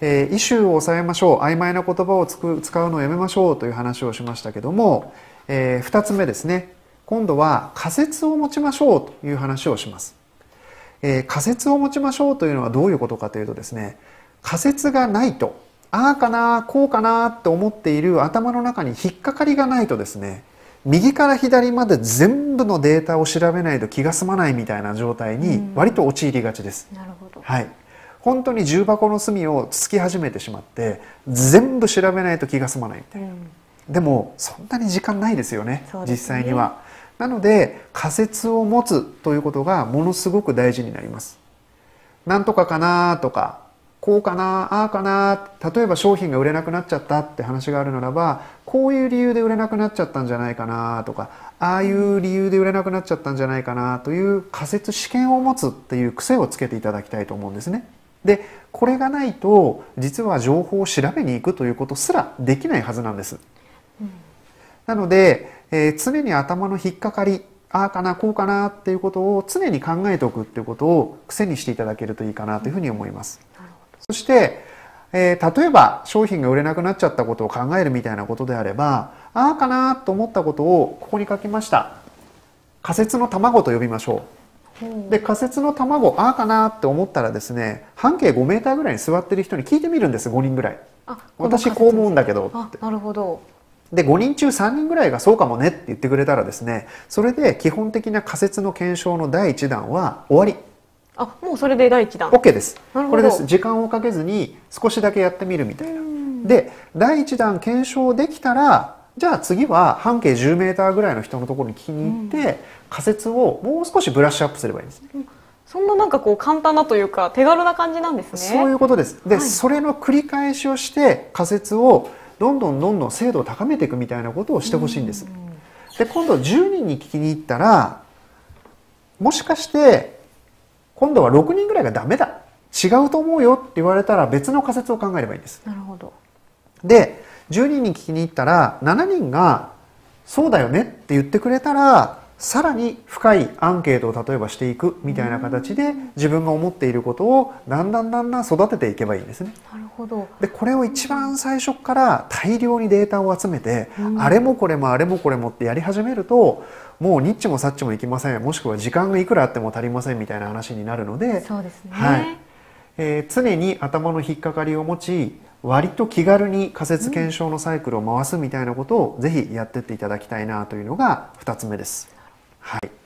えー、イシューを抑えましょう曖昧な言葉を使うのをやめましょうという話をしましたけども、えー、2つ目ですね今度は仮説を持ちましょうという話をします、えー、仮説を持ちましょうというのはどういうことかというとですね仮説がないとああかなこうかなって思っている頭の中に引っかかりがないとですね右から左まで全部のデータを調べないと気が済まないみたいな状態に割と陥りがちです。なるほどはい本当に重箱の隅をつき始めてしまって全部調べないと気が済まないみたいな、うん、でもそんなに時間ないですよね、ね、実際には。なので仮説を持つということがものすごく大事になります。なんとかかなとかこうかなああかな例えば商品が売れなくなっちゃったって話があるならばこういう理由で売れなくなっちゃったんじゃないかなとかああいう理由で売れなくなっちゃったんじゃないかなという仮説試験を持つっていう癖をつけていただきたいと思うんですね。でこれがないと実は情報を調べに行くということすらできないはずなんです。うん、なので、えー、常に頭の引っかかりああかなこうかなっていうことを常に考えておくっていうことを癖にしていただけるといいかなというふうに思います。うん、そして、えー、例えば商品が売れなくなっちゃったことを考えるみたいなことであればああかなと思ったことをここに書きました。仮説の卵と呼びましょう。で仮説の卵ああかなって思ったらですね半径5メーターぐらいに座ってる人に聞いてみるんです5人ぐらい私こう思うんだけどってなるほどで5人中3人ぐらいがそうかもねって言ってくれたらですねそれで基本的な仮説の検証の第1弾は終わりあもうそれで第1弾 OK ですこれです時間をかけずに少しだけやってみるみたいなで第1弾検証できたらじゃあ次は半径10メーターぐらいの人のところに気に入って、うん、仮説をもう少しブラッシュアップすればいいんですね。そんななんかこう簡単なというか手軽な感じなんですね。そういうことです。で、はい、それの繰り返しをして仮説をどんどんどんどん精度を高めていくみたいなことをしてほしいんです。で、今度10人に聞きに行ったら、もしかして今度は6人ぐらいがダメだ、違うと思うよって言われたら別の仮説を考えればいいんです。なるほど。で、10人に聞きに行ったら7人が「そうだよね」って言ってくれたらさらに深いアンケートを例えばしていくみたいな形で自分が思っていることをだんだんだんだん育てていけばいいんですね。なるほどでこれを一番最初から大量にデータを集めて、あれもこれもあれもこれもってやり始めるともうニッチもサッチもいきませんもしくは時間がいくらあっても足りませんみたいな話になるのでそうですね。はいえー、常に頭の引っかかりを持ち割と気軽に仮説検証のサイクルを回すみたいなことをぜひやってっていただきたいなというのが2つ目です。はい